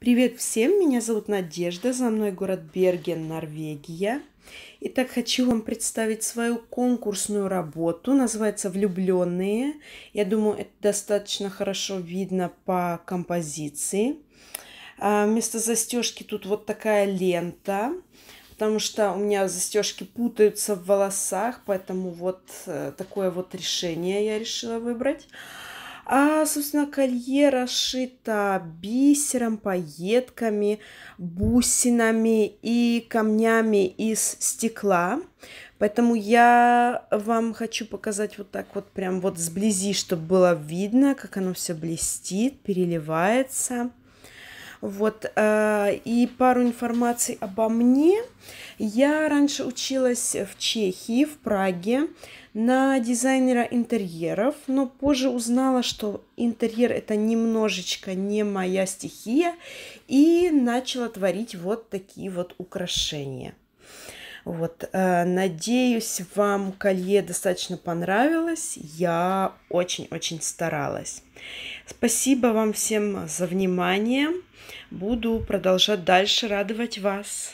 Привет всем, меня зовут Надежда, за мной город Берген, Норвегия. Итак, хочу вам представить свою конкурсную работу, называется «Влюбленные». Я думаю, это достаточно хорошо видно по композиции. А вместо застежки тут вот такая лента, потому что у меня застежки путаются в волосах, поэтому вот э, такое вот решение я решила выбрать. А, собственно, колье расшито бисером, пайетками, бусинами и камнями из стекла. Поэтому я вам хочу показать вот так вот, прям вот сблизи, чтобы было видно, как оно все блестит, переливается. Вот. Э, и пару информаций обо мне. Я раньше училась в Чехии, в Праге, на дизайнера интерьеров, но позже узнала, что интерьер это немножечко не моя стихия, и начала творить вот такие вот украшения. Вот, э, надеюсь, вам колье достаточно понравилось. Я очень-очень старалась. Спасибо вам всем за внимание. Буду продолжать дальше радовать вас.